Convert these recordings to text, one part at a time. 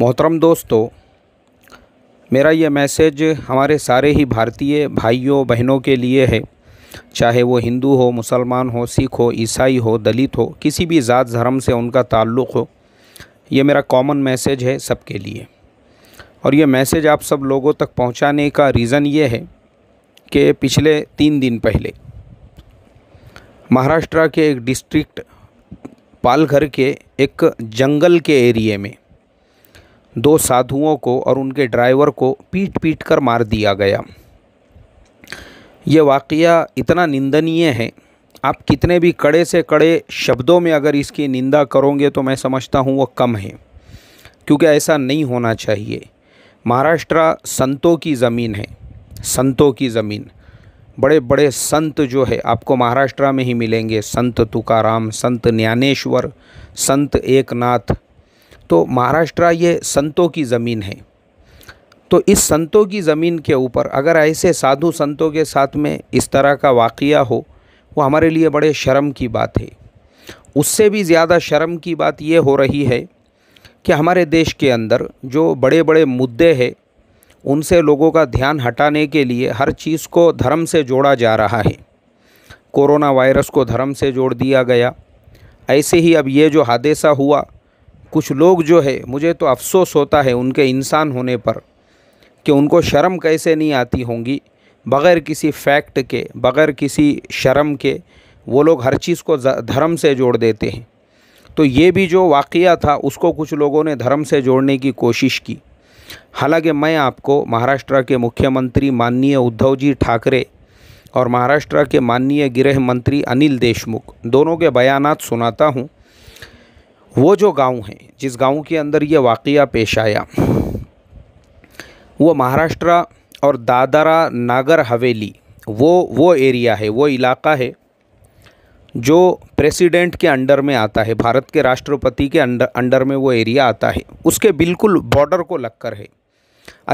मोहतरम दोस्तों मेरा ये मैसेज हमारे सारे ही भारतीय भाइयों बहनों के लिए है चाहे वो हिंदू हो मुसलमान हो सिख हो ईसाई हो दलित हो किसी भी ज़ात धर्म से उनका ताल्लुक़ हो ये मेरा कॉमन मैसेज है सबके लिए और ये मैसेज आप सब लोगों तक पहुंचाने का रीज़न ये है कि पिछले तीन दिन पहले महाराष्ट्र के एक डिस्ट्रिक्ट पालघर के एक जंगल के एरिए में दो साधुओं को और उनके ड्राइवर को पीट पीट कर मार दिया गया ये वाक़ इतना निंदनीय है आप कितने भी कड़े से कड़े शब्दों में अगर इसकी निंदा करोगे तो मैं समझता हूँ वो कम है क्योंकि ऐसा नहीं होना चाहिए महाराष्ट्र संतों की ज़मीन है संतों की ज़मीन बड़े बड़े संत जो है आपको महाराष्ट्र में ही मिलेंगे संत तुकाराम संत ज्ञानेश्वर संत एकनाथ तो महाराष्ट्र ये संतों की ज़मीन है तो इस संतों की ज़मीन के ऊपर अगर ऐसे साधु संतों के साथ में इस तरह का वाक़ हो वो हमारे लिए बड़े शर्म की बात है उससे भी ज़्यादा शर्म की बात ये हो रही है कि हमारे देश के अंदर जो बड़े बड़े मुद्दे हैं उनसे लोगों का ध्यान हटाने के लिए हर चीज़ को धर्म से जोड़ा जा रहा है कोरोना वायरस को धर्म से जोड़ दिया गया ऐसे ही अब ये जो हादसा हुआ कुछ लोग जो है मुझे तो अफसोस होता है उनके इंसान होने पर कि उनको शर्म कैसे नहीं आती होंगी बग़ैर किसी फैक्ट के बग़ैर किसी शर्म के वो लोग हर चीज़ को धर्म से जोड़ देते हैं तो ये भी जो वाक़ था उसको कुछ लोगों ने धर्म से जोड़ने की कोशिश की हालांकि मैं आपको महाराष्ट्र के मुख्यमंत्री माननीय उद्धव जी ठाकरे और महाराष्ट्र के माननीय गृह मंत्री अनिल देशमुख दोनों के बयान सुनाता हूँ वो जो गांव है जिस गांव के अंदर ये वाक़ पेश आया वो महाराष्ट्र और दादरा नागर हवेली वो वो एरिया है वो इलाका है जो प्रेसिडेंट के अंडर में आता है भारत के राष्ट्रपति के अंडर अंडर में वो एरिया आता है उसके बिल्कुल बॉर्डर को लगकर है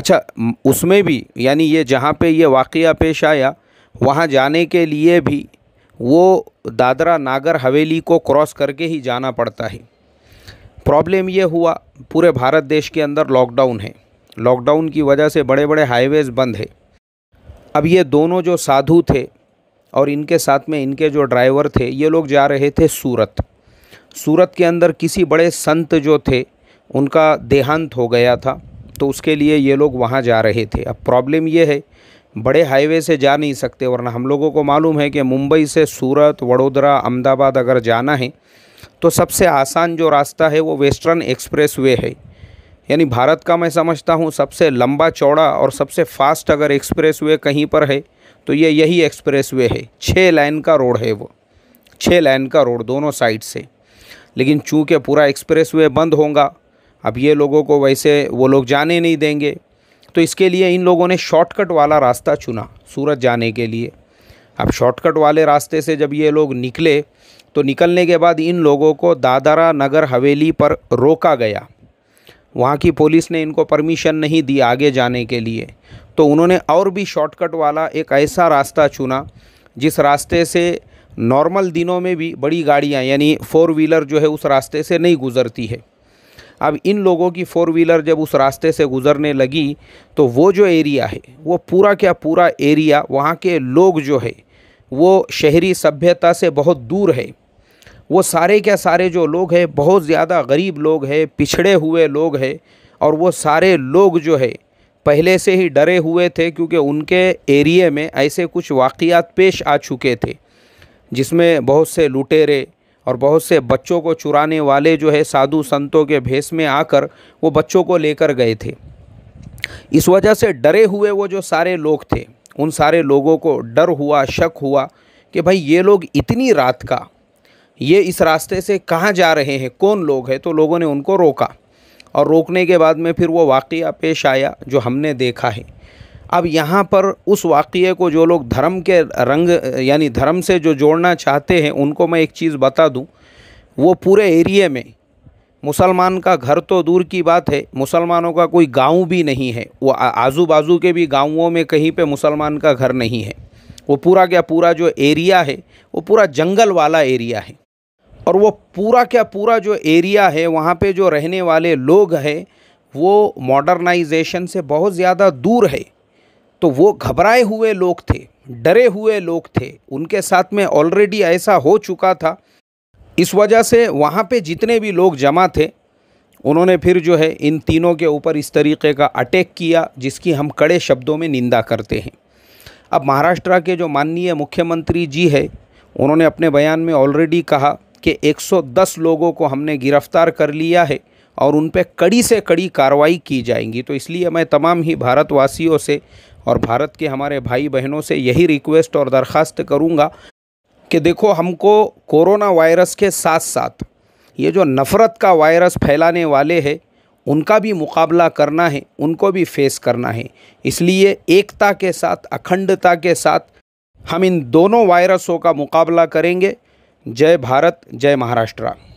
अच्छा उसमें भी यानी ये जहाँ पे ये वाक़ पेश आया वहाँ जाने के लिए भी वो दादरा नागर हवेली को क्रॉस करके ही जाना पड़ता है प्रॉब्लम ये हुआ पूरे भारत देश के अंदर लॉकडाउन है लॉकडाउन की वजह से बड़े बड़े हाईवेज़ बंद है अब ये दोनों जो साधु थे और इनके साथ में इनके जो ड्राइवर थे ये लोग जा रहे थे सूरत सूरत के अंदर किसी बड़े संत जो थे उनका देहांत हो गया था तो उसके लिए ये लोग वहाँ जा रहे थे अब प्रॉब्लम ये है बड़े हाईवे से जा नहीं सकते वरना हम लोगों को मालूम है कि मुंबई से सूरत वडोदरा अहमदाबाद अगर जाना है तो सबसे आसान जो रास्ता है वो वेस्टर्न एक्सप्रेस वे है यानी भारत का मैं समझता हूँ सबसे लंबा चौड़ा और सबसे फास्ट अगर एक्सप्रेस वे कहीं पर है तो ये यही एक्सप्रेस वे है छः लाइन का रोड है वो छः लाइन का रोड दोनों साइड से लेकिन चूँकि पूरा एक्सप्रेस वे बंद होगा अब ये लोगों को वैसे वो लोग जाने नहीं देंगे तो इसके लिए इन लोगों ने शॉर्टकट वाला रास्ता चुना सूरत जाने के लिए अब शॉर्टकट वाले रास्ते से जब ये लोग निकले तो निकलने के बाद इन लोगों को दादरा नगर हवेली पर रोका गया वहाँ की पुलिस ने इनको परमिशन नहीं दी आगे जाने के लिए तो उन्होंने और भी शॉर्टकट वाला एक ऐसा रास्ता चुना जिस रास्ते से नॉर्मल दिनों में भी बड़ी गाड़ियाँ यानी फ़ोर व्हीलर जो है उस रास्ते से नहीं गुज़रती है अब इन लोगों की फ़ोर व्हीलर जब उस रास्ते से गुज़रने लगी तो वो जो एरिया है वो पूरा क्या पूरा एरिया वहाँ के लोग जो है वो शहरी सभ्यता से बहुत दूर है वो सारे क्या सारे जो लोग हैं बहुत ज़्यादा गरीब लोग हैं पिछड़े हुए लोग हैं और वो सारे लोग जो है पहले से ही डरे हुए थे क्योंकि उनके एरिए में ऐसे कुछ वाक़ात पेश आ चुके थे जिसमें बहुत से लुटेरे और बहुत से बच्चों को चुराने वाले जो है साधु संतों के भेष में आकर वो बच्चों को लेकर गए थे इस वजह से डरे हुए वो जो सारे लोग थे उन सारे लोगों को डर हुआ शक हुआ कि भाई ये लोग इतनी रात का ये इस रास्ते से कहाँ जा रहे हैं कौन लोग हैं तो लोगों ने उनको रोका और रोकने के बाद में फिर वो वाक़ पेश आया जो हमने देखा है अब यहाँ पर उस वाक़े को जो लोग धर्म के रंग यानी धर्म से जो जोड़ना चाहते हैं उनको मैं एक चीज़ बता दूँ वो पूरे एरिए में मुसलमान का घर तो दूर की बात है मुसलमानों का कोई गांव भी नहीं है वो आजू बाजू के भी गांवों में कहीं पे मुसलमान का घर नहीं है वो पूरा क्या पूरा जो एरिया है वो पूरा जंगल वाला एरिया है और वो पूरा क्या पूरा जो एरिया है वहाँ पे जो रहने वाले लोग हैं वो मॉडर्नाइजेशन से बहुत ज़्यादा दूर है तो वो घबराए हुए लोग थे डरे हुए लोग थे उनके साथ में ऑलरेडी ऐसा हो चुका था इस वजह से वहाँ पे जितने भी लोग जमा थे उन्होंने फिर जो है इन तीनों के ऊपर इस तरीके का अटैक किया जिसकी हम कड़े शब्दों में निंदा करते हैं अब महाराष्ट्र के जो माननीय मुख्यमंत्री जी है उन्होंने अपने बयान में ऑलरेडी कहा कि 110 लोगों को हमने गिरफ्तार कर लिया है और उन पर कड़ी से कड़ी कार्रवाई की जाएंगी तो इसलिए मैं तमाम ही भारतवासियों से और भारत के हमारे भाई बहनों से यही रिक्वेस्ट और दरख्वास्त करूँगा कि देखो हमको कोरोना वायरस के साथ साथ ये जो नफ़रत का वायरस फैलाने वाले हैं उनका भी मुकाबला करना है उनको भी फेस करना है इसलिए एकता के साथ अखंडता के साथ हम इन दोनों वायरसों का मुकाबला करेंगे जय भारत जय महाराष्ट्र